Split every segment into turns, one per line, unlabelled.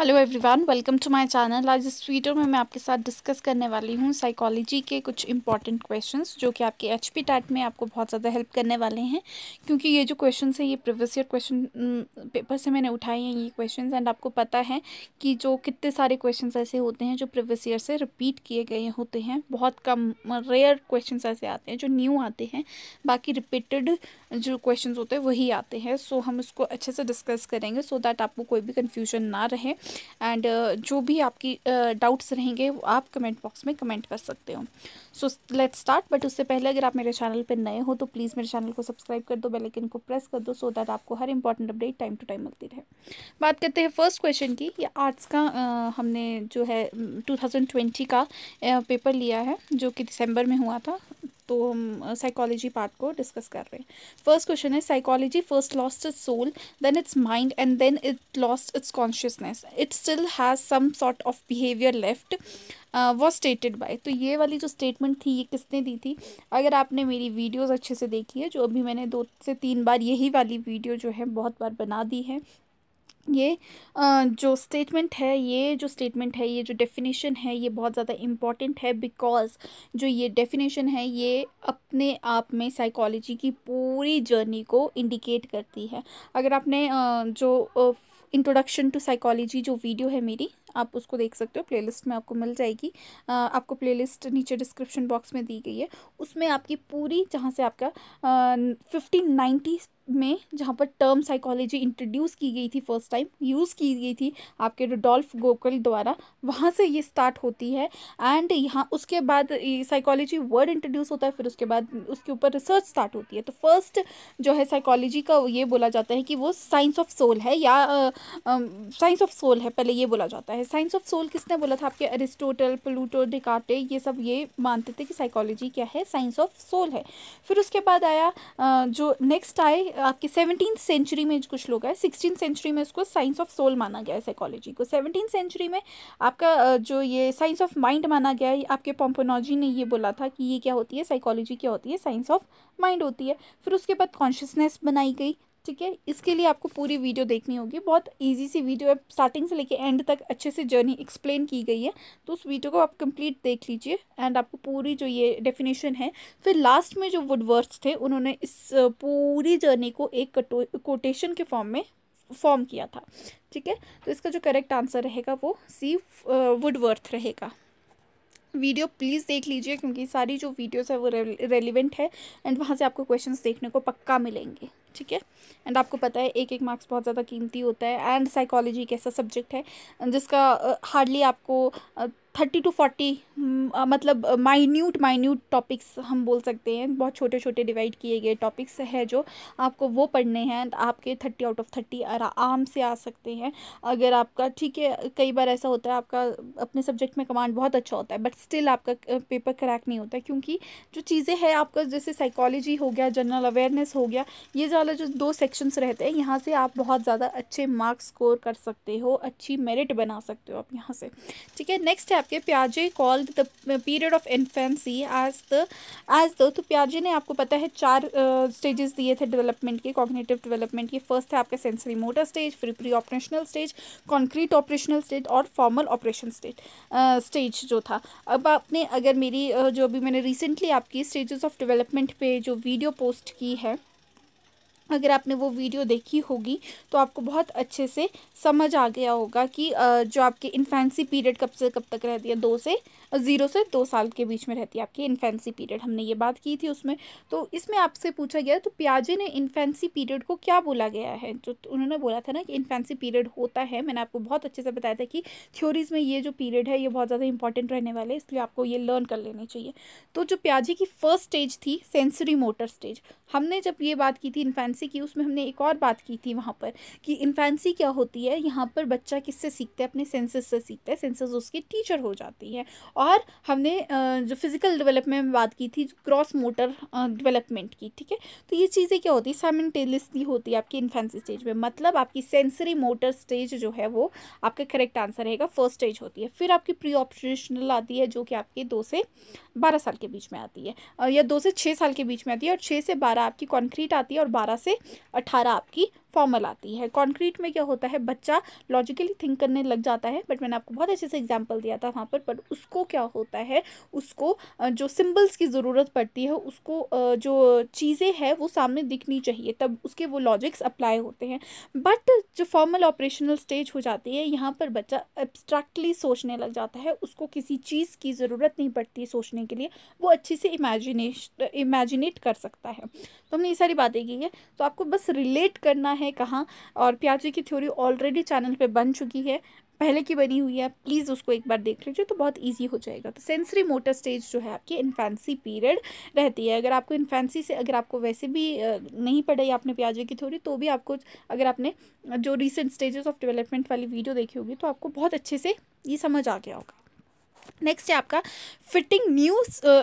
hello everyone welcome to my channel आज इस video में मैं आपके साथ डिस्कस करने वाली हूँ साइकोलॉजी के कुछ इंपॉर्टेंट क्वेश्चंस जो कि आपके एच पी टैट में आपको बहुत ज़्यादा हेल्प करने वाले हैं क्योंकि ये जो क्वेश्चन है ये प्रीवियस ईयर क्वेश्चन पेपर से मैंने उठाए हैं ये क्वेश्चन एंड आपको पता है कि जो कितने सारे क्वेश्चन ऐसे होते हैं जो प्रीवियस ईयर से रिपीट किए गए होते हैं बहुत कम रेयर क्वेश्चन ऐसे आते हैं जो न्यू आते हैं बाकी रिपीटेड जो क्वेश्चन होते हैं वही आते हैं सो so, हम इसको अच्छे से डिस्कस करेंगे सो so दैट आपको कोई भी कन्फ्यूजन ना रहे एंड uh, जो भी आपकी डाउट्स uh, रहेंगे आप कमेंट बॉक्स में कमेंट कर सकते हो सो लेट स्टार्ट बट उससे पहले अगर आप मेरे चैनल पर नए हो तो प्लीज़ मेरे चैनल को सब्सक्राइब कर दो बेलाइकन को प्रेस कर दो सो so दैट आपको हर important update time to time मिलती रहे बात करते हैं फर्स्ट क्वेश्चन की ये आर्ट्स का uh, हमने जो है टू mm, का पेपर uh, लिया है जो कि दिसंबर में हुआ था तो हम साइकोलॉजी पार्ट को डिस्कस कर रहे हैं फर्स्ट क्वेश्चन है psychology first lost its soul then its mind and then it lost its consciousness it still has some sort of behaviour left was stated by तो ये वाली जो स्टेटमेंट थी ये किसने दी थी अगर आपने मेरी वीडियोस अच्छे से देखी है जो अभी मैंने दो से तीन बार यही वाली वीडियो जो है बहुत बार बना दी है ये जो स्टेटमेंट है ये जो स्टेटमेंट है ये जो डेफिनेशन है ये बहुत ज़्यादा इम्पॉर्टेंट है बिकॉज़ जो ये डेफिनेशन है ये अपने आप में साइकोलॉजी की पूरी जर्नी को इंडिकेट करती है अगर आपने जो इंट्रोडक्शन टू साइकोलॉजी जो वीडियो है मेरी आप उसको देख सकते हो प्लेलिस्ट में आपको मिल जाएगी आ, आपको प्लेलिस्ट नीचे डिस्क्रिप्शन बॉक्स में दी गई है उसमें आपकी पूरी जहाँ से आपका फिफ्टीन नाइन्टी में जहाँ पर टर्म साइकोलॉजी इंट्रोड्यूस की गई थी फर्स्ट टाइम यूज़ की गई थी आपके रोडोल्फ गोकल द्वारा वहाँ से ये स्टार्ट होती है एंड यहाँ उसके बाद साइकोलॉजी वर्ड इंट्रोड्यूस होता है फिर उसके बाद उसके ऊपर रिसर्च स्टार्ट होती है तो फर्स्ट जो है साइकोलॉजी का ये बोला जाता है कि वो साइंस ऑफ सोल है या साइंस ऑफ सोल है पहले ये बोला जाता है है साइंस ऑफ सोल किसने बोला था आपके अरिस्टोटल प्लूटो डिकाटे ये सब ये मानते थे कि साइकोलॉजी क्या है साइंस ऑफ सोल है फिर उसके बाद आया जो नेक्स्ट आए आपके सेवनटीन सेंचुरी में कुछ लोग आए सिक्सटीन सेंचुरी में उसको साइंस ऑफ सोल माना गया है साइकोलॉजी को सेवनटीन सेंचुरी में आपका जो ये साइंस ऑफ माइंड माना गया है आपके पॉम्पोनोजी ने ये बोला था कि ये क्या होती है साइकोलॉजी क्या होती है साइंस ऑफ माइंड होती है फिर उसके बाद कॉन्शियसनेस बनाई गई ठीक है इसके लिए आपको पूरी वीडियो देखनी होगी बहुत ईजी सी वीडियो है स्टार्टिंग से लेके एंड तक अच्छे से जर्नी एक्सप्लेन की गई है तो उस वीडियो को आप कंप्लीट देख लीजिए एंड आपको पूरी जो ये डेफिनेशन है फिर लास्ट में जो वुडवर्ड्स थे उन्होंने इस पूरी जर्नी को एक कोटेशन के फॉर्म में फॉर्म किया था ठीक है तो इसका जो करेक्ट आंसर रहेगा वो सी वुडवर्थ रहेगा वीडियो प्लीज़ देख लीजिए क्योंकि सारी जो वीडियोस है वो रेलिवेंट है एंड वहाँ से आपको क्वेश्चंस देखने को पक्का मिलेंगे ठीक है एंड आपको पता है एक एक मार्क्स बहुत ज़्यादा कीमती होता है एंड साइकोलॉजी एक ऐसा सब्जेक्ट है जिसका हार्डली आपको थर्टी टू फोर्टी मतलब माइन्यूट माइन्यूट टॉपिक्स हम बोल सकते हैं बहुत छोटे छोटे डिवाइड किए गए टॉपिक्स है जो आपको वो पढ़ने हैं एंड आपके थर्टी आउट ऑफ थर्टी आराम से आ सकते हैं अगर आपका ठीक है कई बार ऐसा होता है आपका अपने सब्जेक्ट में कमांड बहुत अच्छा होता है बट स्टिल आपका पेपर क्रैक नहीं होता क्योंकि जो चीज़ें हैं आपका जैसे साइकोलॉजी हो गया जनरल अवेयरनेस हो गया ये जो वाला जो दो सेक्शंस रहते हैं यहाँ से आप बहुत ज़्यादा अच्छे मार्क्स स्कोर कर सकते हो अच्छी मेरिट बना सकते हो आप यहाँ से ठीक है नेक्स्ट है आपके प्याजे called the period of infancy as the age the तो प्याजे ने आपको पता है चार स्टेजेस uh, दिए थे डेवलपमेंट के कॉग्नेटिव डेवलपमेंट के फर्स्ट है आपका सेंसरी मोटर स्टेज फिर pre operational stage concrete operational stage और फॉर्मल ऑपरेशन स्टेज स्टेज जो था अब आपने अगर मेरी uh, जो अभी मैंने रिसेंटली आपकी स्टेजेस ऑफ डेवलपमेंट पे जो वीडियो पोस्ट की है अगर आपने वो वीडियो देखी होगी तो आपको बहुत अच्छे से समझ आ गया होगा कि जो आपके इन्फेंसी पीरियड कब से कब तक रहती है दो से ज़ीरो से दो साल के बीच में रहती है आपकी इन्फेंसी पीरियड हमने ये बात की थी उसमें तो इसमें आपसे पूछा गया तो प्याजे ने इन्फेंसी पीरियड को क्या बोला गया है जो उन्होंने बोला था ना कि इन्फेंसी पीरियड होता है मैंने आपको बहुत अच्छे से बताया था कि थ्योरीज़ में ये जो पीरियड है ये बहुत ज़्यादा इंपॉर्टेंट रहने वाले इसलिए आपको ये लर्न कर लेने चाहिए तो जो प्याजे की फर्स्ट स्टेज थी सेंसरी मोटर स्टेज हमने जब ये बात की थी इन्फेंसी की उसमें हमने एक और बात की थी वहाँ पर कि इन्फेंसी क्या होती है यहाँ पर बच्चा किससे सीखता है अपने सेंसेस से सीखता है सेंसेस उसकी टीचर हो जाती है और हमने जो फिज़िकल डेवलपमेंट में बात की थी क्रॉस मोटर डेवलपमेंट की ठीक है तो ये चीज़ें क्या होती है साइमेंटेनियसली होती है आपकी इन्फेंसी स्टेज में मतलब आपकी सेंसरी मोटर स्टेज जो है वो आपका करेक्ट आंसर रहेगा फर्स्ट स्टेज होती है फिर आपकी प्री ऑपरेशनल आती है जो कि आपके दो से बारह साल के बीच में आती है या दो से छः साल के बीच में आती है और छः से बारह आपकी कॉन्क्रीट आती है और बारह से अठारह आपकी फॉर्मल आती है कॉन्क्रीट में क्या होता है बच्चा लॉजिकली थिंक करने लग जाता है बट मैंने आपको बहुत अच्छे से एग्जाम्पल दिया था वहाँ पर बट उसको क्या होता है उसको जो सिम्बल्स की ज़रूरत पड़ती है उसको जो चीज़ें हैं वो सामने दिखनी चाहिए तब उसके वो लॉजिक्स अप्लाई होते हैं बट जो फॉर्मल ऑपरेशनल स्टेज हो जाती है यहाँ पर बच्चा एब्स्ट्रैक्टली सोचने लग जाता है उसको किसी चीज़ की ज़रूरत नहीं पड़ती सोचने के लिए वो अच्छे से इमेजिनेश इमेजिनेट कर सकता है तो हमने ये सारी बातें की है तो आपको बस रिलेट करना है है कहाँ और प्याजी की थ्योरी ऑलरेडी चैनल पे बन चुकी है पहले की बनी हुई है प्लीज़ उसको एक बार देख लीजिए तो बहुत ईजी हो जाएगा तो सेंसरी मोटर स्टेज जो है आपकी इन्फेंसी पीरियड रहती है अगर आपको इन्फेंसी से अगर आपको वैसे भी नहीं पढ़ाई आपने प्याजे की थ्योरी तो भी आपको अगर आपने जो रिसेंट स्टेजेस ऑफ डेवलपमेंट वाली वीडियो देखी होगी तो आपको बहुत अच्छे से ये समझ आ गया होगा नेक्स्ट है आपका fitting new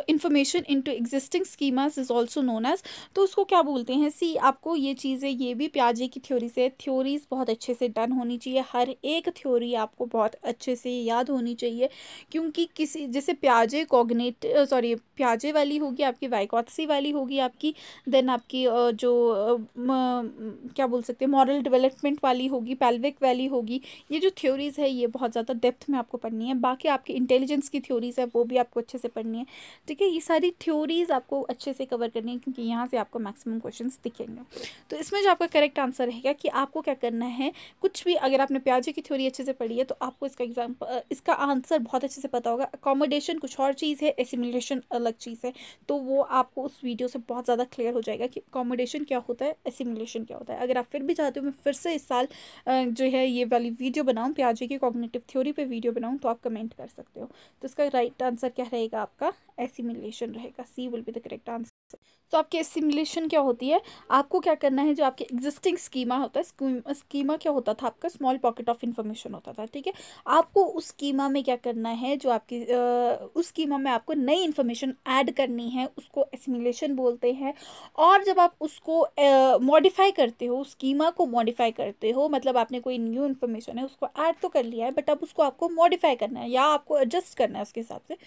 information into existing schemas is also known as तो उसको क्या बोलते हैं सी आपको ये चीज़ें ये भी प्याजे की थ्योरी से थ्योरीज बहुत अच्छे से डन होनी चाहिए हर एक थ्योरी आपको बहुत अच्छे से याद होनी चाहिए क्योंकि किसी जैसे प्याजे कॉग्नेट सॉरी uh, प्याजे वाली होगी आपकी वाइकॉथसी वाली होगी आपकी देन आपकी uh, जो uh, म, क्या बोल सकते हैं मॉरल डेवलपमेंट वाली होगी पेल्विक वैली होगी ये जो थ्योरीज़ है ये बहुत ज़्यादा डेप्थ में आपको पढ़नी है बाकी आपकी इंटेलिजेंस एग्जिस्टेंस की थ्योरीज़ है वो भी आपको अच्छे से पढ़नी है ठीक है ये सारी थ्योरीज़ आपको अच्छे से कवर करनी है क्योंकि यहाँ से आपको मैक्सिमम क्वेश्चन दिखेंगे तो इसमें जो आपका करेक्ट आंसर रहेगा कि आपको क्या करना है कुछ भी अगर आपने प्याजे की थ्योरी अच्छे से पढ़ी है तो आपको इसका एग्जाम्पल इसका आंसर बहुत अच्छे से पता होगा अकोमोडेशन कुछ और चीज़ है एसिमिलेशन अलग चीज़ है तो वो आपको उस वीडियो से बहुत ज़्यादा क्लियर हो जाएगा कि अकोमोडेशन क्या होता है एसिमिलेशन क्या होता है अगर आप फिर भी चाहते हो मैं फिर से इस साल जो है ये वाली वीडियो बनाऊँ प्याजे की कॉग्नेटिव थ्योरी पर वीडियो बनाऊँ तो आप कमेंट कर सकते हो तो इसका राइट आंसर क्या रहेगा आपका एसिमिलेशन रहेगा C will be the correct answer तो आपकी सिमुलेशन क्या होती है आपको क्या करना है जो आपके एग्जिस्टिंग स्कीमा होता है स्कीमा, क्या होता था आपका स्मॉल पॉकेट ऑफ इन्फॉर्मेशन होता था ठीक है आपको उस स्कीमा में क्या करना है जो आपकी उस स्कीमा में आपको नई इन्फॉर्मेशन ऐड करनी है उसको एसिमुलेशन बोलते हैं और जब आप उसको मॉडिफाई करते हो स्कीमा को मॉडिफाई करते हो मतलब आपने कोई न्यू इन्फॉर्मेशन है उसको ऐड तो कर लिया है बट अब उसको आपको मॉडिफाई करना है या आपको एडजस्ट करना है उसके हिसाब से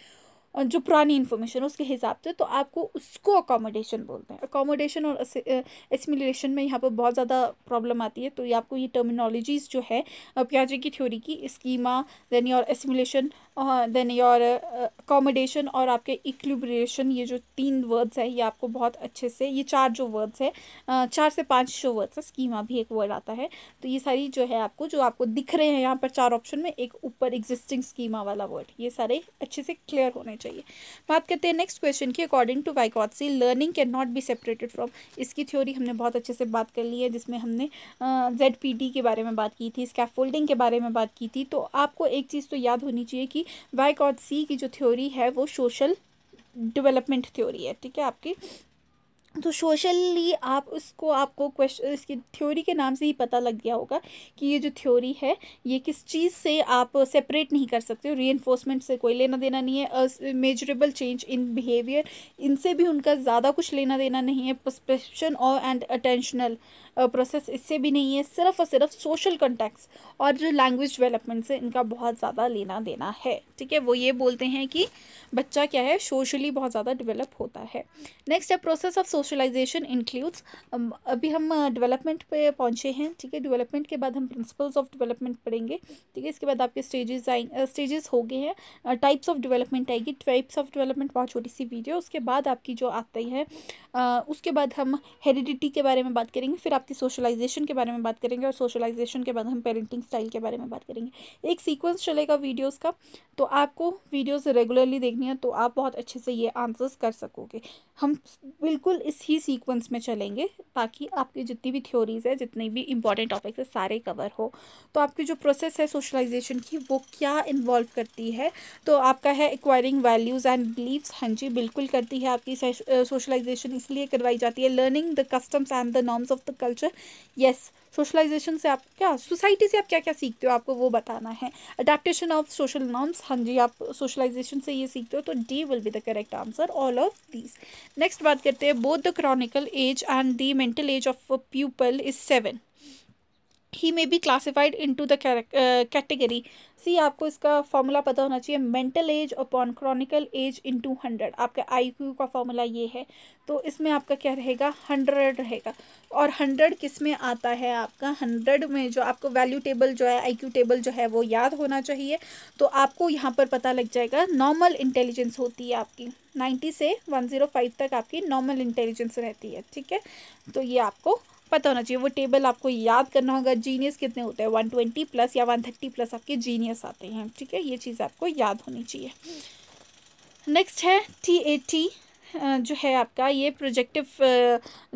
जो पुरानी इन्फॉर्मेशन उसके हिसाब से तो आपको उसको अकोमोडेशन बोलते हैं अकोमोडेशन और एसिमिलेशन में यहाँ पर बहुत ज़्यादा प्रॉब्लम आती है तो ये आपको ये टर्मिनोलॉजीज़ जो है प्याजे की थ्योरी की schema then your assimilation then your accommodation और आपके इक्लिब्रेशन ये जो तीन वर्ड्स है ये आपको बहुत अच्छे से ये चार जो वर्ड्स है चार से पाँच जो वर्ड्स है स्कीमा भी एक वर्ड आता है तो ये सारी जो है आपको जो आपको दिख रहे हैं यहाँ पर चार ऑप्शन में एक ऊपर एग्जिस्टिंग स्कीमा वाला वर्ड ये सारे अच्छे से क्लियर होने चाहिए बात करते हैं नेक्स्ट क्वेश्चन की according to Vygotsky learning can not be separated from इसकी थ्योरी हमने बहुत अच्छे से बात कर ली है जिसमें हमने जेड पी डी के बारे में बात की थी स्कैफ के बारे में बात की थी तो आपको एक चीज़ तो याद होनी चाहिए कि वाइकॉटसी की जो थ्योरी है वो सोशल डेवलपमेंट थ्योरी है ठीक है आपकी तो सोशली आप उसको आपको क्वेश्चन इसकी थ्योरी के नाम से ही पता लग गया होगा कि ये जो थ्योरी है ये किस चीज़ से आप सेपरेट नहीं कर सकते री एनफोर्समेंट से कोई लेना देना नहीं है मेजरेबल चेंज इन बिहेवियर इनसे भी उनका ज़्यादा कुछ लेना देना नहीं है परसेप्शन और एंड अटेंशनल प्रोसेस इससे भी नहीं है सिर्फ और सिर्फ सोशल कॉन्टैक्ट्स और जो लैंग्वेज डेवलपमेंट से इनका बहुत ज़्यादा लेना देना है ठीक है वो ये बोलते हैं कि बच्चा क्या है सोशली बहुत ज़्यादा डिवेलप होता है नेक्स्ट है प्रोसेस ऑफ सोशलाइजेशन इंक्लूड्स अभी हम डिवेलपमेंट पे पहुँचे हैं ठीक है डिवेलपमेंट के बाद हम प्रिंसिपल्स ऑफ डिवेलपमेंट पढ़ेंगे ठीक है इसके बाद आपके स्टेजेस आएंगे स्टेजेस हो गए हैं टाइप्स ऑफ डिवेलपमेंट आएगी टाइप्स ऑफ डिवेलपमेंट बहुत छोटी सी वीडियो उसके बाद आपकी जो आती है उसके बाद हम हेरिडिटी के बारे में बात करेंगे फिर आपकी सोशलाइजेशन के बारे में बात करेंगे और सोशलाइजेशन के बाद हम पेरेंटिंग स्टाइल के बारे में बात करेंगे एक सीक्वेंस चलेगा वीडियोस का तो आपको वीडियोस रेगुलरली देखनी है तो आप बहुत अच्छे से ये आंसर्स कर सकोगे हम बिल्कुल इस ही सीक्वेंस में चलेंगे ताकि आपकी जितनी भी थ्योरीज है जितने भी इंपॉर्टेंट टॉपिक्स है सारे कवर हो तो आपकी जो प्रोसेस है सोशलाइजेशन की वो क्या इन्वॉल्व करती है तो आपका है एक्वायरिंग वैल्यूज़ एंड बिलीव्स हाँ जी बिल्कुल करती है आपकी सोशलाइजेशन इसलिए करवाई जाती है learning the customs and the norms of the culture culture yes socialisation से आप क्या सोसाइटी से आप क्या क्या सीखते हो आपको वो बताना है अडेप्टेशन ऑफ सोशल नॉर्म्स हाँ जी आप सोशलाइजेशन से ये सीखते हो तो D will be the correct answer all of these next बात करते हैं both the chronical age and the mental age of people is seven he may be classified into the category C आपको इसका formula पता होना चाहिए mental age upon Chronicle age into hundred आपका I Q का formula ये है तो इसमें आपका क्या रहेगा हंड्रेड रहेगा और हंड्रेड किस में आता है आपका हंड्रेड में जो आपको वैल्यू टेबल जो है आई क्यू टेबल जो है वो याद होना चाहिए तो आपको यहाँ पर पता लग जाएगा नॉर्मल इंटेलिजेंस होती है आपकी नाइन्टी से वन ज़ीरो फाइव तक आपकी नॉर्मल इंटेलिजेंस रहती है ठीक है तो ये आपको पता होना चाहिए वो टेबल आपको याद करना होगा जीनियस कितने होते हैं वन ट्वेंटी प्लस या वन थर्टी प्लस आपके जीनियस आते हैं ठीक है ये चीज़ आपको याद होनी चाहिए नेक्स्ट है टी एटी जो है आपका ये प्रोजेक्टिव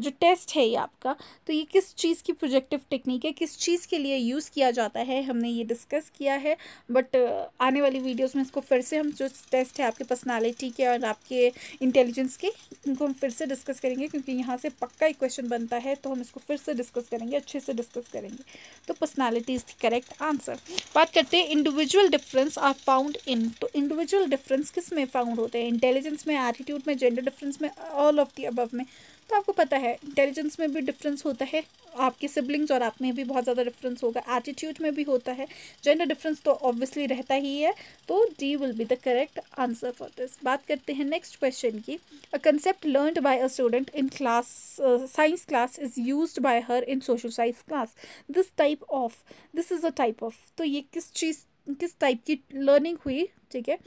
जो टेस्ट है ये आपका तो ये किस चीज़ की प्रोजेक्टिव टेक्निक है किस चीज़ के लिए यूज़ किया जाता है हमने ये डिस्कस किया है बट आने वाली वीडियोस में इसको फिर से हम जो टेस्ट है आपके पर्सनालिटी के और आपके इंटेलिजेंस के इनको हम फिर से डिस्कस करेंगे क्योंकि यहाँ से पक्का एक क्वेश्चन बनता है तो हम इसको फिर से डिस्कस करेंगे अच्छे से डिस्कस करेंगे तो personality is the correct answer बात करते हैं individual difference are found in तो इंडिविजुअल डिफरेंस किस में फाउंड होते हैं इंटेलिजेंस में एटीट्यूड में जेंडर डिफरेंस में ऑल ऑफ दी अबव में तो आपको पता है इंटेलिजेंस में भी डिफरेंस होता है आपके सिबलिंग्स और आप में भी बहुत ज़्यादा डिफरेंस होगा एटीट्यूड में भी होता है जेंडर डिफरेंस तो ऑब्वियसली रहता ही है तो D will be the correct answer for this बात करते हैं नेक्स्ट क्वेश्चन की a concept learn by a student in class science class is use by her in social science class this type of this is a type of तो ये किस चीज़ किस type की learning हुई ठीक है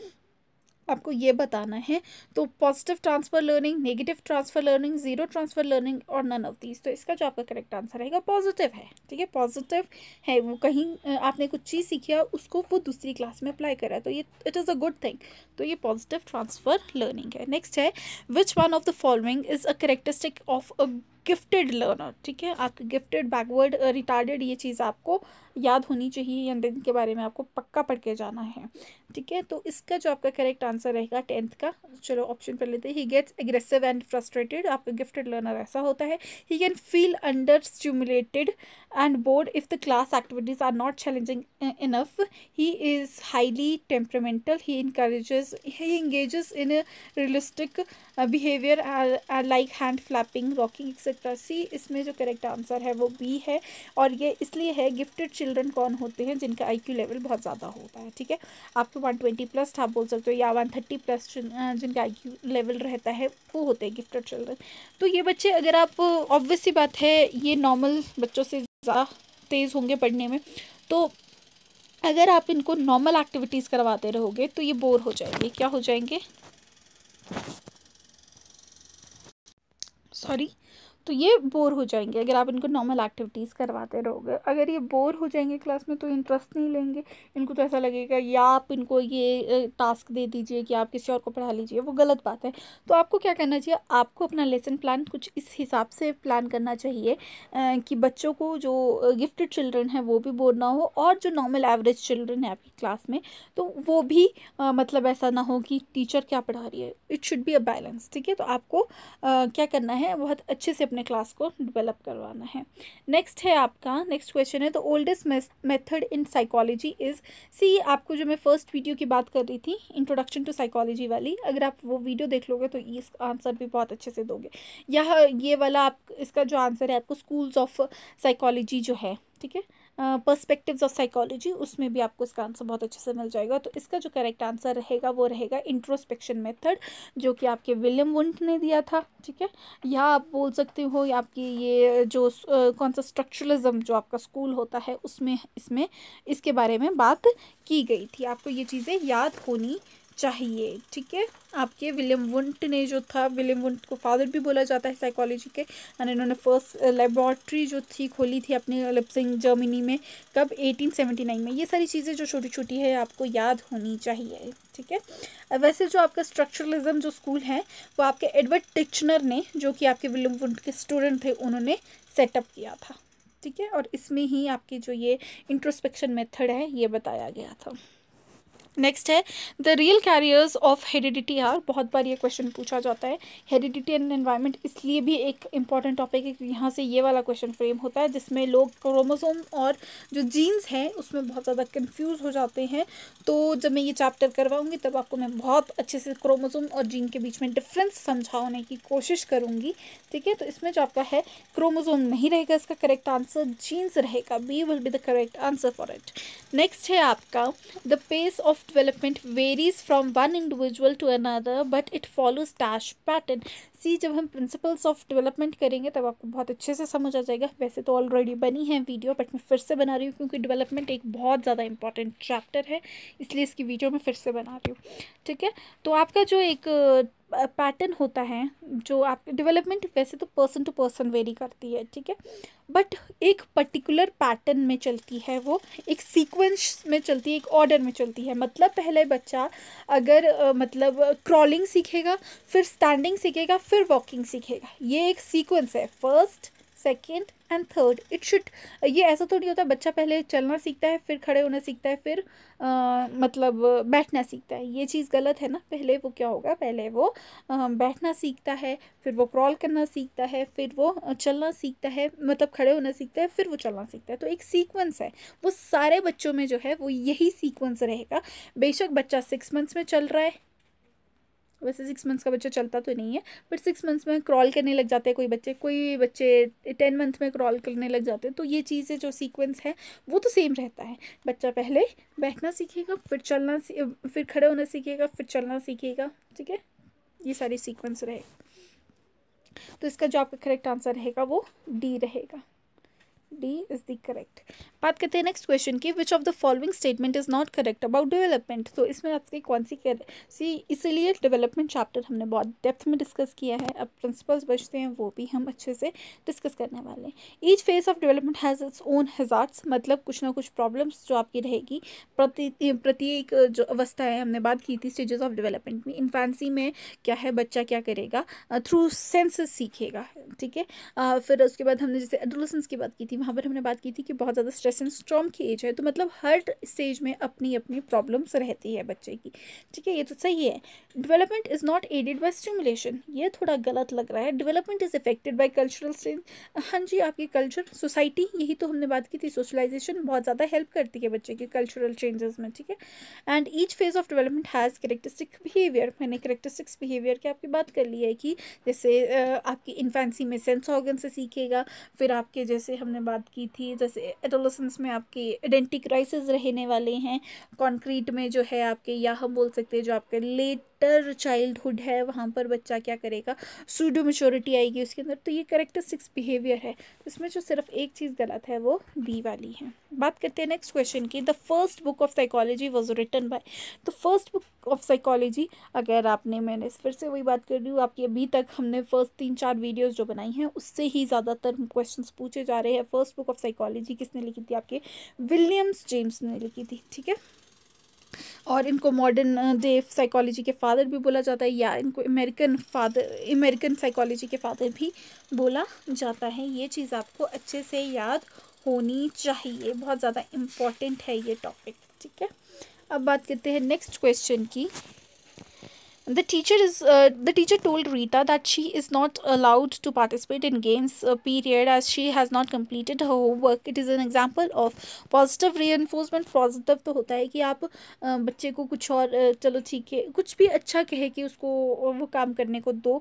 आपको ये बताना है तो positive transfer learning negative transfer learning zero transfer learning और नन ऑफ दीज तो इसका जो आपका करेक्ट आंसर रहेगा पॉजिटिव है ठीक है पॉजिटिव है वो कहीं आपने कुछ चीज़ सीखी है उसको वो दूसरी क्लास में अप्लाई करा तो ये it is a good thing तो ये पॉजिटिव ट्रांसफर लर्निंग है नेक्स्ट है which one of the following is a characteristic of a gifted learner ठीक है आपके गिफ्टेड बैकवर्ड रिटार्डेड ये चीज़ आपको याद होनी चाहिए या के बारे में आपको पक्का पढ़ के जाना है ठीक है तो इसका जो आपका करेक्ट आंसर रहेगा टेंथ का चलो ऑप्शन पर लेते हैं he gets aggressive and frustrated आपका गिफ्टेड लर्नर ऐसा होता है he can feel under stimulated and bored if the class activities are not challenging enough he is highly temperamental he encourages he engages in realistic behaviour like hand flapping rocking etcetera सकता C इसमें जो correct answer है वो B है और ये इसलिए है गिफ्टेड चिल्ड्रन कौन होते हैं जिनका आई लेवल बहुत ज़्यादा होता है ठीक है आपके वन ट्वेंटी प्लस था बोल सकते हो या वन थर्टी प्लस जिनका आई लेवल रहता है वो होते हैं गिफ्टेड चिल्ड्रन तो ये बच्चे अगर आप ऑब्वियस सी बात है ये नॉर्मल बच्चों से ज़्यादा तेज़ होंगे पढ़ने में तो अगर आप इनको नॉर्मल एक्टिविटीज़ करवाते रहोगे तो ये बोर हो जाएंगे क्या हो जाएंगे सॉरी तो ये बोर हो जाएंगे अगर आप इनको नॉर्मल एक्टिविटीज़ करवाते रहोगे अगर ये बोर हो जाएंगे क्लास में तो इंटरेस्ट नहीं लेंगे इनको तो ऐसा लगेगा या आप इनको ये टास्क दे दीजिए कि आप किसी और को पढ़ा लीजिए वो गलत बात है तो आपको क्या करना चाहिए आपको अपना लेसन प्लान कुछ इस हिसाब से प्लान करना चाहिए कि बच्चों को जो गिफ्टेड चिल्ड्रन है वो भी बोर ना हो और जो नॉर्मल एवरेज चिल्ड्रन है आपकी क्लास में तो वो भी मतलब ऐसा ना हो कि टीचर क्या पढ़ा रही है it should be a balance ठीक है तो आपको क्या करना है बहुत अच्छे से अपने अपने क्लास को डेवलप करवाना है नेक्स्ट है आपका नेक्स्ट क्वेश्चन है तो oldest method in psychology is C आपको जो मैं फर्स्ट वीडियो की बात कर रही थी इंट्रोडक्शन टू साइकोलॉजी वाली अगर आप वो वीडियो देख लोगे तो इस आंसर भी बहुत अच्छे से दोगे यह ये वाला आप इसका जो आंसर है आपको स्कूल्स ऑफ साइकोलॉजी जो है ठीक है पर्सपेक्टिव्स ऑफ साइकोलॉजी उसमें भी आपको इसका आंसर बहुत अच्छे से मिल जाएगा तो इसका जो करेक्ट आंसर रहेगा वो रहेगा इंट्रोस्पेक्शन मेथड जो कि आपके विलियम वुंट ने दिया था ठीक है या आप बोल सकते हो या आपकी ये जो कौन सा स्ट्रक्चरलिज्म जो आपका स्कूल होता है उसमें इसमें इसके बारे में बात की गई थी आपको ये चीज़ें याद होनी चाहिए ठीक है आपके विलियम वुंट ने जो था विलियम वुंट को फादर भी बोला जाता है साइकोलॉजी के एंड इन्होंने फर्स्ट लेबॉर्ट्री uh, जो थी खोली थी अपने लिपसिंग जर्मनी में कब 1879 में ये सारी चीज़ें जो छोटी छोटी है आपको याद होनी चाहिए ठीक है वैसे जो आपका स्ट्रक्चरलिज्म जो स्कूल है वो आपके एडवर्ड टिक्चनर ने जो कि आपके विलियम वुंट के स्टूडेंट थे उन्होंने सेटअप किया था ठीक है और इसमें ही आपकी जो ये इंट्रोस्पेक्शन मेथड है ये बताया गया था नेक्स्ट है the real carriers of heredity are बहुत बार ये क्वेश्चन पूछा जाता है हेरिडिटी एंड एनवायरमेंट इसलिए भी एक इंपॉर्टेंट टॉपिक है यहाँ से ये वाला क्वेश्चन फ्रेम होता है जिसमें लोग क्रोमोसोम और जो जीन्स हैं उसमें बहुत ज़्यादा कन्फ्यूज़ हो जाते हैं तो जब मैं ये चैप्टर करवाऊँगी तब आपको मैं बहुत अच्छे से क्रोमोसोम और जीन के बीच में डिफरेंस समझाने की कोशिश करूँगी ठीक है तो इसमें जो आपका है क्रोमोसोम नहीं रहेगा इसका करेक्ट आंसर जीन्स रहेगा B will be the correct answer for it next है आपका the pace of development varies from one individual to another but it follows dash pattern C जब हम प्रिंसिपल्स ऑफ डेवलपमेंट करेंगे तब आपको बहुत अच्छे से समझ आ जाएगा वैसे तो ऑलरेडी बनी है वीडियो बट मैं फिर से बना रही हूँ क्योंकि डेवलपमेंट एक बहुत ज़्यादा इंपॉर्टेंट चैप्टर है इसलिए इसकी वीडियो मैं फिर से बना रही हूँ ठीक है तो आपका जो एक पैटर्न होता है जो आप डेवलपमेंट वैसे तो पर्सन टू पर्सन वेरी करती है ठीक है बट एक पर्टिकुलर पैटर्न में चलती है वो एक सीक्वेंस में चलती है एक ऑर्डर में चलती है मतलब पहले बच्चा अगर मतलब क्रॉलिंग सीखेगा फिर स्टैंडिंग सीखेगा फिर वॉकिंग सीखेगा ये एक सीक्वेंस है first second and third it should ये ऐसा थोड़ी तो होता है बच्चा पहले चलना सीखता है फिर खड़े होना सीखता है फिर आ, मतलब बैठना सीखता है ये चीज़ गलत है ना पहले वो क्या होगा पहले वो आ, बैठना सीखता है फिर वो क्रॉल करना सीखता है फिर वो चलना सीखता है मतलब खड़े होना सीखता है फिर वो चलना सीखता है तो एक सीक्वेंस है वो सारे बच्चों में जो है वो यही सीक्वेंस रहेगा बेशक बच्चा सिक्स मंथ्स में चल रहा है वैसे सिक्स मंथ्स का बच्चा चलता तो नहीं है बट सिक्स मंथ्स में क्रॉल करने लग जाते हैं कोई बच्चे कोई बच्चे टेन मंथ में क्रॉल करने लग जाते हैं तो ये चीज़ें जो सीक्वेंस है वो तो सेम रहता है बच्चा पहले बैठना सीखेगा फिर चलना फिर खड़े होना सीखेगा फिर चलना सीखेगा ठीक है ये सारी सीक्वेंस रहेगा तो इसका जो आपका करेक्ट आंसर रहेगा वो डी रहेगा डी इज द करेक्ट बात करते हैं नेक्स्ट क्वेश्चन की which of the following statement is not correct about development तो इसमें आपकी कौन सी कह सी इसीलिए डेवलपमेंट चैप्टर हमने बहुत डेप्थ में डिस्कस किया है अब प्रिंसिपल्स बचते हैं वो भी हम अच्छे से डिस्कस करने वाले हैं each phase of development has its own hazards मतलब कुछ ना कुछ प्रॉब्लम्स जो आपकी रहेगी प्रति प्रत्येक जो अवस्था है हमने बात की थी स्टेजेस ऑफ डेवलपमेंट में इन्फेंसी में क्या है बच्चा क्या करेगा थ्रू सेंसेस सीखेगा ठीक है फिर उसके बाद हमने जैसे एडोलसेंस की बात की थी थी वहाँ पर हमने बात की थी कि बहुत ज़्यादा स्ट्रेस एंड स्ट्रॉम की एज है तो मतलब हर स्टेज में अपनी अपनी प्रॉब्लम्स रहती है बच्चे की ठीक है ये तो सही है development is not aided by stimulation ये थोड़ा गलत लग रहा है development is affected by cultural stage हाँ जी आपकी कल्चर सोसाइटी यही तो हमने बात की थी सोशलाइजेशन बहुत ज़्यादा हेल्प करती है बच्चे की कल्चरल चेंजेस में ठीक है and each phase of development has characteristic behaviour मैंने करेक्टरिस्टिक्स बिहेवियर की आपकी बात कर ली है कि जैसे आपकी इन्फेंसी में सेंस ऑर्गन से सीखेगा फिर आपके जैसे हमने बात की थी जैसे एडोलसेंस में आपके आइडेंटी क्राइसिस रहने वाले हैं कॉन्क्रीट में जो है आपके या हम बोल सकते हैं जो आपके लेट आफ्टर चाइल्डहुड है वहाँ पर बच्चा क्या करेगा सूडो मेचोरिटी आएगी उसके अंदर तो ये करेक्टर सिक्स बिहेवियर है इसमें जो सिर्फ एक चीज़ गलत है वो बी वाली है बात करते हैं नेक्स्ट क्वेश्चन की the first book of psychology was written by तो फर्स्ट बुक ऑफ साइकोलॉजी अगर आपने मैंने फिर से वही बात कर रही हूँ आपकी अभी तक हमने फ़र्स्ट तीन चार वीडियोज़ जो बनाई हैं उससे ही ज़्यादातर क्वेश्चन पूछे जा रहे हैं फर्स्ट बुक ऑफ साइकोलॉजी किसने लिखी थी आपके विलियम्स जेम्स ने लिखी थी ठीक है और इनको मॉडर्न देव साइकोलॉजी के फादर भी बोला जाता है या इनको अमेरिकन फादर अमेरिकन साइकोलॉजी के फादर भी बोला जाता है ये चीज़ आपको अच्छे से याद होनी चाहिए बहुत ज़्यादा इम्पॉर्टेंट है ये टॉपिक ठीक है अब बात करते हैं नेक्स्ट क्वेश्चन की the teacher is uh, the teacher told rita that she is not allowed to participate in games uh, period as she has not completed her homework it is an example of positive reinforcement positive to hota hai ki aap uh, bacche ko kuch बच्चे को कुछ और चलो ठीक है कुछ भी अच्छा कहे कि उसको वो काम करने को दो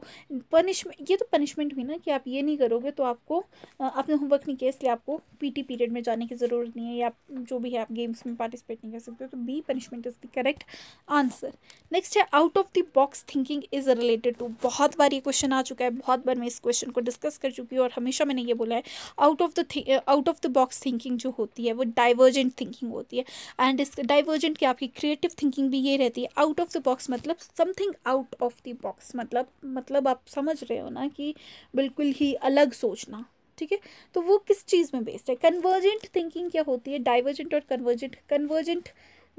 पनिशमेंट ये तो पनिशमेंट हुई ना कि आप ये नहीं करोगे तो आपको आपने होमवर्क नहीं किया इसलिए आपको पीटी पीरियड में जाने की ज़रूरत नहीं है या jo bhi hai aap games mein participate nahi kar sakte to b punishment is the correct answer next hai out of the box thinking is related to बहुत बार ये क्वेश्चन आ चुका है बहुत बार मैं इस क्वेश्चन को डिस्कस कर चुकी हूँ और हमेशा मैंने ये बोला है out of the out of the box thinking जो होती है वो डाइवर्जेंट थिंकिंग होती है एंड इस डाइवर्जेंट की आपकी क्रिएटिव थिंकिंग भी ये रहती है आउट ऑफ द बॉक्स मतलब something out of the box मतलब मतलब आप समझ रहे हो ना कि बिल्कुल ही अलग सोचना ठीक है तो वो किस चीज़ में बेस्ड है कन्वर्जेंट थिंकिंग क्या होती है डाइवर्जेंट और कन्वर्जेंट कन्वर्जेंट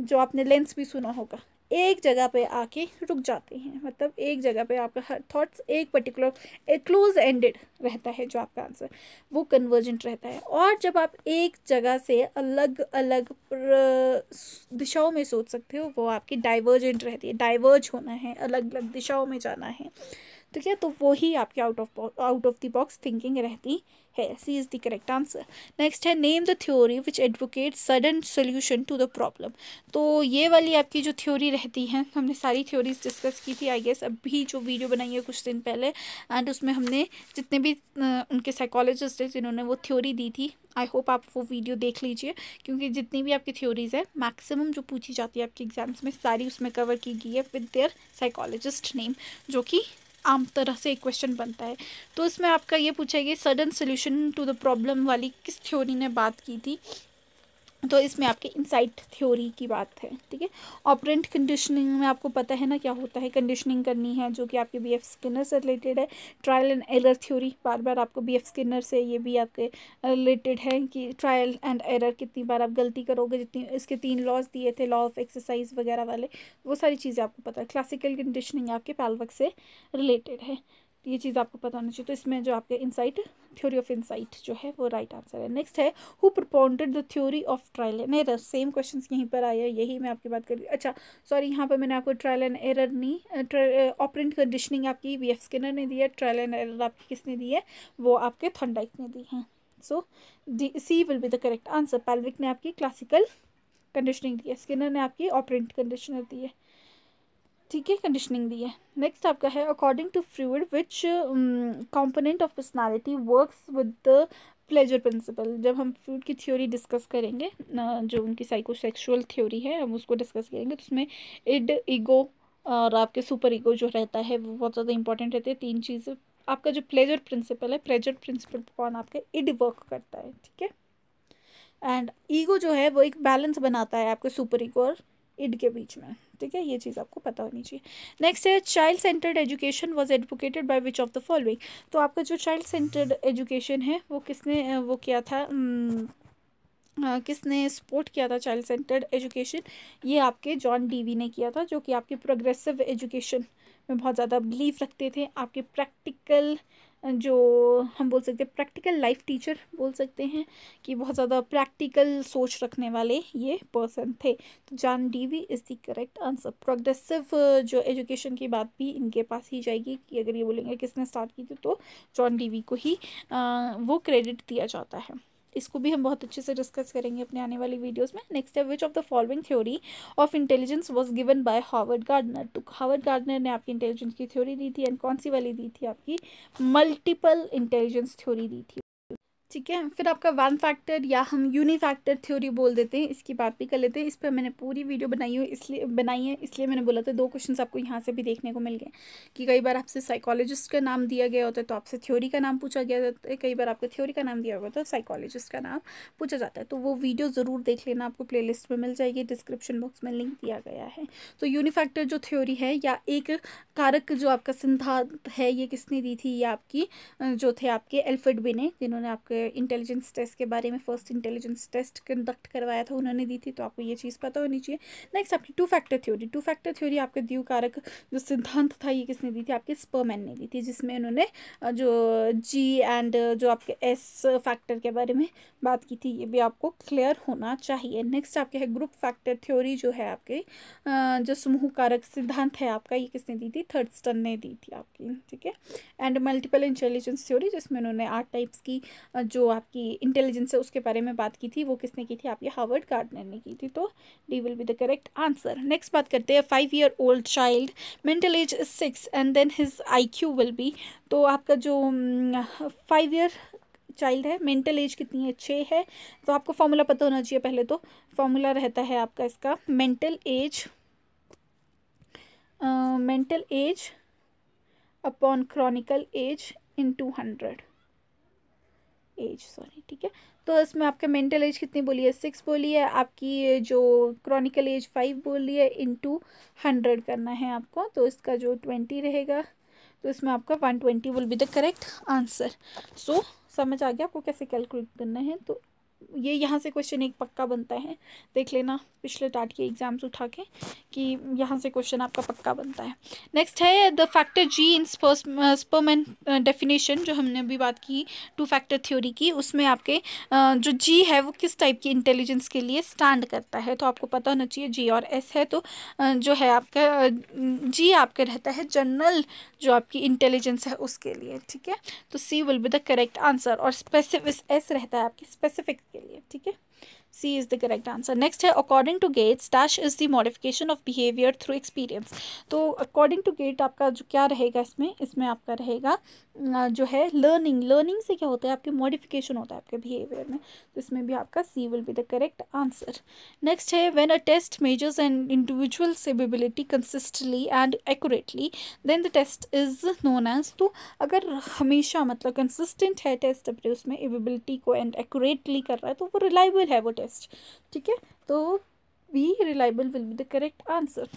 जो आपने लेंस भी सुना होगा एक जगह पे आके रुक जाते हैं मतलब एक जगह पे आपका हर थॉट्स एक पर्टिकुलर एक क्लोज एंडेड रहता है जो आपका आंसर वो कन्वर्जेंट रहता है और जब आप एक जगह से अलग अलग दिशाओं में सोच सकते हो वो आपकी डाइवर्जेंट रहती है डाइवर्ज होना है अलग अलग दिशाओं में जाना है ठीक है तो वो ही आपकी out of out of the box thinking रहती है C is the correct answer next है name the theory which advocate sudden solution to the problem तो ये वाली आपकी जो थ्योरी रहती है हमने सारी थ्योरीज डिस्कस की थी आई गेस अभी जो वीडियो बनाई है कुछ दिन पहले एंड उसमें हमने जितने भी उनके साइकोलॉजिस्ट हैं जिन्होंने वो थ्योरी दी थी आई होप आप वो वीडियो देख लीजिए क्योंकि जितनी भी आपकी थ्योरीज़ है मैक्सिमम जो पूछी जाती है आपके एग्जाम्स में सारी उसमें कवर की गई है विद देयर साइकोलॉजिस्ट नेम जो कि आम तरह से एक क्वेश्चन बनता है तो इसमें आपका ये पूछा है कि sudden solution to the problem वाली किस थ्योरी ने बात की थी तो इसमें आपके इनसाइट थ्योरी की बात है ठीक है ऑपरेंट कंडीशनिंग में आपको पता है ना क्या होता है कंडीशनिंग करनी है जो कि आपके बी एफ स्किनर से रिलेटेड है ट्रायल एंड एरर थ्योरी बार बार आपको बी एफ स्किनर से ये भी आपके रिलेटेड है कि ट्रायल एंड एरर कितनी बार आप गलती करोगे जितनी इसके तीन लॉज दिए थे लॉ ऑफ एक्सरसाइज वगैरह वाले वो सारी चीज़ें आपको पता है क्लासिकल कंडीशनिंग आपके पैलवक से रिलेटेड है ये चीज़ आपको पता होना चाहिए तो इसमें जो आपके इंसाइट थ्योरी ऑफ इंसाइट जो है वो राइट right आंसर है नेक्स्ट है who propounded the theory of trial and error same question यहीं पर आया यही मैं आपकी बात कर रही अच्छा सॉरी यहाँ पर मैंने आपको ट्रायल एंड एरर नहीं ऑपरेंट कंडीशनिंग आपकी वी एफ स्किनर ने दी है ट्रायल एंड एरर आपकी किसने दी है वो आपके थंडाइक ने दी है so D C will be the correct answer Pavlov ने आपकी क्लासिकल कंडीशनिंग दी है स्किनर ने आपकी ऑपरेंट कंडीशनर दी है ठीक है कंडीशनिंग दी है नेक्स्ट आपका है according to Freud which component of personality works with the pleasure principle जब हम फ्रूड की थ्योरी डिस्कस करेंगे जो उनकी सेक्शुअल थ्योरी है हम उसको डिस्कस करेंगे तो उसमें इड ईगो और आपके सुपर ईगो जो रहता है वो बहुत ज़्यादा इंपॉर्टेंट रहते हैं तीन चीज़ें आपका जो प्लेजर प्रिंसिपल है प्लेजर प्रिंसिपल कौन आपके इड वर्क करता है ठीक है एंड ईगो जो है वो एक बैलेंस बनाता है आपके सुपर ईगो और इड के बीच में ठीक है ये चीज़ आपको पता होनी चाहिए नेक्स्ट है child centred education was advocated by which of the following तो आपका जो चाइल्ड सेंटर्ड एजुकेशन है वो किसने वो किया था किसने सपोर्ट किया था चाइल्ड सेंटर्ड एजुकेशन ये आपके जॉन डीवी ने किया था जो कि आपके प्रोग्रेसिव एजुकेशन में बहुत ज़्यादा बिलीव रखते थे आपके प्रैक्टिकल जो हम बोल सकते हैं प्रैक्टिकल लाइफ टीचर बोल सकते हैं कि बहुत ज़्यादा प्रैक्टिकल सोच रखने वाले ये पर्सन थे तो John Dewey is the correct answer progressive जो एजुकेशन की बात भी इनके पास ही जाएगी कि अगर ये बोलेंगे किसने स्टार्ट की थी तो जॉन डीवी को ही आ, वो क्रेडिट दिया जाता है इसको भी हम बहुत अच्छे से डिस्कस करेंगे अपने आने वाली वीडियोस में नेक्स्ट है which of the following theory of intelligence was given by Howard Gardner तो हार्वर्ड गार्डनर ने आपकी इंटेलिजेंस की थ्योरी दी थी एंड कौन सी वाली दी थी आपकी मल्टीपल इंटेलिजेंस थ्योरी दी थी ठीक है फिर आपका वन फैक्टर या हम यूनिफैक्टर थ्योरी बोल देते हैं इसकी बात भी कर लेते हैं इस पर मैंने पूरी वीडियो बनाई हुई इसलिए बनाई है इसलिए मैंने बोला था दो क्वेश्चन आपको यहाँ से भी देखने को मिल गए कि कई बार आपसे साइकोलॉजिस्ट का नाम दिया गया होता है तो आपसे थ्योरी का नाम पूछा गया जाता है कई बार आपको थ्योरी का नाम दिया होगा तो साइकोलॉजिस्ट का नाम पूछा जाता है तो वो वीडियो ज़रूर देख लेना आपको प्ले में मिल जाएगी डिस्क्रिप्शन बॉक्स में लिंक दिया गया है तो यूनिफैक्टर जो थ्योरी है या एक कारक जो आपका सिद्धांत है ये किसने दी थी ये आपकी जो थे आपके एल्फर्ड बिने जिन्होंने आपके इंटेलिजेंस टेस्ट के बारे में फर्स्ट इंटेलिजेंस टेस्ट कंडक्ट करवाया था उन्होंने दी थी तो आपको ये चीज़ पता होनी चाहिए नेक्स्ट आपकी two factor theory two factor theory आपके दीव कारक जो सिद्धांत था ये किसने दी थी आपके स्पर्मैन ने दी थी जिसमें उन्होंने जो जी एंड जो आपके एस फैक्टर के बारे में बात की थी ये भी आपको क्लियर होना चाहिए नेक्स्ट आपके है ग्रुप फैक्टर थ्योरी जो है आपके जो समूह कारक सिद्धांत है आपका ये किसने दी थी थर्ड स्टन ने दी थी आपकी ठीक है एंड मल्टीपल इंटेलिजेंस थ्योरी जिसमें उन्होंने आठ टाइप्स की जो आपकी इंटेलिजेंस है उसके बारे में बात की थी वो किसने की थी आपकी हार्वर्ड गार्डनर ने की थी तो D will be the correct answer next बात करते हैं five year old child mental age is six and then his I Q will be तो आपका जो फाइव ईयर चाइल्ड है मेंटल एज कितनी है छः है तो आपको फॉर्मूला पता होना चाहिए पहले तो फॉर्मूला रहता है आपका इसका mental age mental age upon Chronicle age into hundred age sorry ठीक है तो इसमें आपका मेंटल एज कितनी बोली है सिक्स बोली है आपकी जो क्रॉनिकल एज फाइव बोली है इनटू हंड्रेड करना है आपको तो इसका जो ट्वेंटी रहेगा तो इसमें आपका one twenty will be the correct answer so समझ आ गया आपको कैसे कैलकुलेट करना है तो ये यहाँ से क्वेश्चन एक पक्का बनता है देख लेना पिछले टाट के एग्ज़ाम्स उठा के कि यहाँ से क्वेश्चन आपका पक्का बनता है नेक्स्ट है the factor G in Spearman and definition जो हमने अभी बात की टू फैक्टर थ्योरी की उसमें आपके uh, जो जी है वो किस टाइप की इंटेलिजेंस के लिए स्टैंड करता है तो आपको पता होना चाहिए जी और एस है तो uh, जो है आपका जी uh, आपके रहता है जनरल जो आपकी इंटेलिजेंस है उसके लिए ठीक है तो C will be the correct answer और स्पेसिफिक एस रहता है आपकी स्पेसिफिक के लिए ठीक है C is the correct answer next है according to Gates dash is the modification of behaviour through experience तो अकॉर्डिंग टू गेट आपका जो क्या रहेगा इसमें इसमें आपका रहेगा जो है लर्निंग लर्निंग से क्या होता है आपके मॉडिफिकेशन होता है आपके बिहेवियर में तो इसमें भी आपका C will be the correct answer next है when a test measures and individual's ability consistently and accurately then the test is known as तो अगर हमेशा मतलब कंसिस्टेंट है टेस्ट अपने उसमें एबिलिटी को एंड एकटली कर रहा है तो वो रिलायबल है वो टेस्ट बेस्ट ठीक है तो B reliable will be the correct answer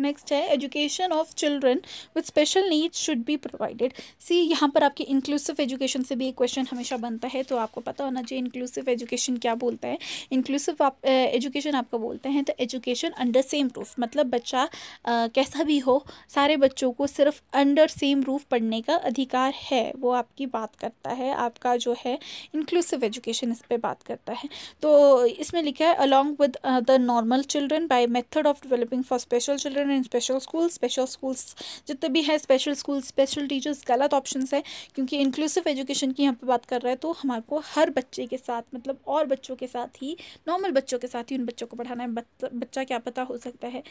next है education of children with special needs should be provided C यहाँ पर आपके इंक्लूसिव एजुकेशन से भी एक क्वेश्चन हमेशा बनता है तो आपको पता होना चाहिए इंक्लूसिव एजुकेशन क्या बोलता है इंक्लूसिव आप एजुकेशन आपका बोलते हैं तो एजुकेशन अंडर सेम रूफ मतलब बच्चा uh, कैसा भी हो सारे बच्चों को सिर्फ अंडर सेम रूफ पढ़ने का अधिकार है वो आपकी बात करता है आपका जो है इंक्लूसिव एजुकेशन इस पर बात करता है तो इसमें लिखा है along with the normal children by method of developing for special children children in special school special schools जितने भी हैं स्पेशल स्कूल स्पेशल टीचर्स गलत ऑप्शन है क्योंकि इंक्लूसिव एजुकेशन की यहाँ पर बात कर रहे हैं तो हमारे को हर बच्चे के साथ मतलब और बच्चों के साथ ही नॉर्मल बच्चों के साथ ही उन बच्चों को पढ़ाना है बच्चा क्या पता हो सकता है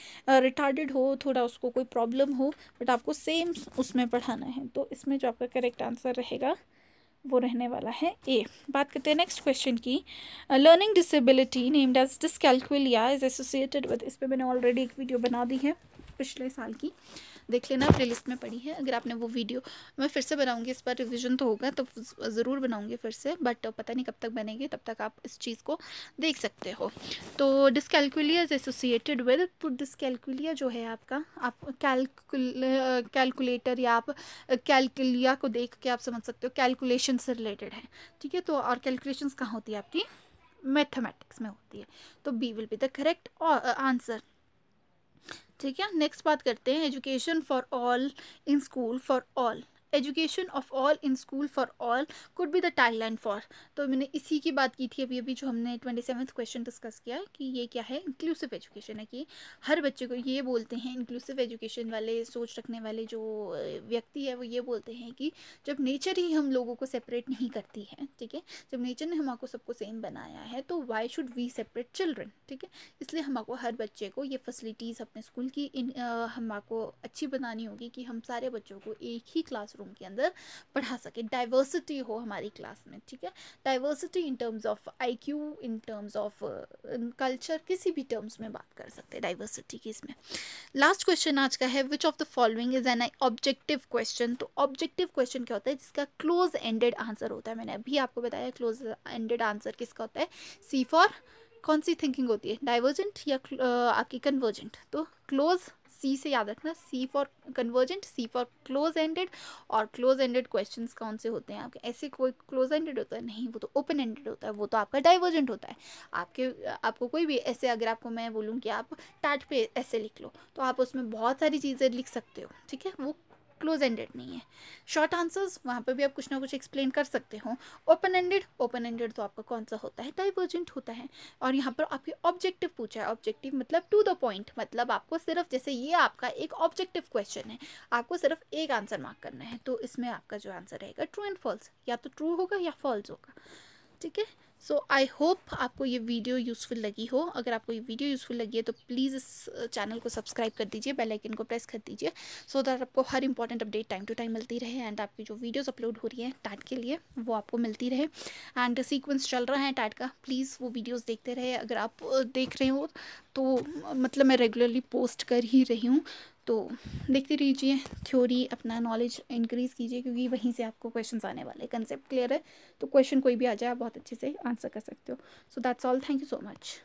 रिटार्डेड हो थोड़ा उसको कोई प्रॉब्लम हो बट आपको सेम उसमें पढ़ाना है तो इसमें जो आपका करेक्ट आंसर रहेगा वो रहने वाला है ए बात करते हैं नेक्स्ट क्वेश्चन की learning disability named as dyscalculia is associated with इस पर मैंने ऑलरेडी एक वीडियो बना दी है पिछले साल की देख लेना प्ले लिस्ट में पड़ी है अगर आपने वो वीडियो मैं फिर से बनाऊँगी इस बार रिविजन तो होगा तो ज़रूर बनाऊँगी फिर से बट पता नहीं कब तक बनेगी तब तक आप इस चीज़ को देख सकते हो तो dyscalculia is associated with dyscalculia जो है आपका आप कैलकुल कैलकुलेटर या आप कैलकुलिया को देख के आप समझ सकते हो कैलकुलेशन से रिलेटेड है ठीक है तो और कैलकुलेशन कहाँ होती है आपकी मैथमेटिक्स में होती है तो B will be the correct answer ठीक है नेक्स्ट बात करते हैं education for all in school for all education of all in school for all could be the tagline for तो मैंने इसी की बात की थी अभी अभी जो हमने ट्वेंटी सेवन्थ क्वेश्चन डिस्कस किया कि ये क्या है इंक्लूसिव एजुकेशन है कि हर बच्चे को ये बोलते हैं इंक्लूसिव एजुकेशन वाले सोच रखने वाले जो व्यक्ति है वो ये बोलते हैं कि जब नेचर ही हम लोगों को सेपरेट नहीं करती है ठीक है जब नेचर ने आपको सबको सेम बनाया है तो why should we separate children ठीक है इसलिए हमको हर बच्चे को ये फैसिलिटीज़ अपने स्कूल की इन हमारे अच्छी बनानी होगी कि हम सारे बच्चों को एक ही क्लासरूम रूम के अंदर पढ़ा सके डाइवर्सिटी हो हमारी क्लास में ठीक है diversity in terms of IQ in terms of culture किसी भी टर्म्स में बात कर सकते हैं डाइवर्सिटी की इसमें लास्ट क्वेश्चन आज का है which of the following is an objective question तो ऑब्जेक्टिव क्वेश्चन क्या होता है जिसका क्लोज एंडेड आंसर होता है मैंने अभी आपको बताया क्लोज एंडेड आंसर किसका होता है सी फॉर कौन सी थिंकिंग होती है डाइवर्जेंट या uh, आपकी कन्वर्जेंट तो क्लोज सी से याद रखना C for convergent C for close ended और क्लोज एंडेड क्वेश्चन कौन से होते हैं आपके ऐसे कोई क्लोज एंडेड होता है नहीं वो तो ओपन एंडेड होता है वो तो आपका डाइवर्जेंट होता है आपके आपको कोई भी ऐसे अगर आपको मैं बोलूँ कि आप टाट पे ऐसे लिख लो तो आप उसमें बहुत सारी चीज़ें लिख सकते हो ठीक है वो क्लोज एंडेड नहीं है शॉर्ट आंसर्स वहाँ पर भी आप कुछ ना कुछ एक्सप्लेन कर सकते हो ओपन एंडेड ओपन एंडेड तो आपका कौन सा होता है डाइवर्जेंट होता है और यहाँ पर आपके ऑब्जेक्टिव पूछा है ऑब्जेक्टिव मतलब टू द पॉइंट मतलब आपको सिर्फ जैसे ये आपका एक ऑब्जेक्टिव क्वेश्चन है आपको सिर्फ एक आंसर मार्क करना है तो इसमें आपका जो आंसर रहेगा ट्रू एंड फॉल्स या तो ट्रू होगा या फॉल्स होगा ठीक है सो आई होप आपको ये वीडियो यूज़फुल लगी हो अगर आपको ये वीडियो यूज़फुल लगी है तो प्लीज़ इस चैनल को सब्सक्राइब कर दीजिए बेल आइकन को प्रेस कर दीजिए सो दैट आपको हर important update time to time मिलती रहे एंड आपकी जो वीडियोस अपलोड हो रही हैं टैट के लिए वो आपको मिलती रहे एंड सीक्वेंस चल रहा है टैट का प्लीज़ वो वीडियोज़ देखते रहे अगर आप देख रहे हो तो मतलब मैं रेगुलरली पोस्ट कर ही रही हूँ तो देखते रहिए थ्योरी अपना नॉलेज इंक्रीज़ कीजिए क्योंकि वहीं से आपको क्वेश्चंस आने वाले कंसेप्ट क्लियर है तो क्वेश्चन कोई भी आ जाए आप बहुत अच्छे से आंसर कर सकते हो so that's all thank you so much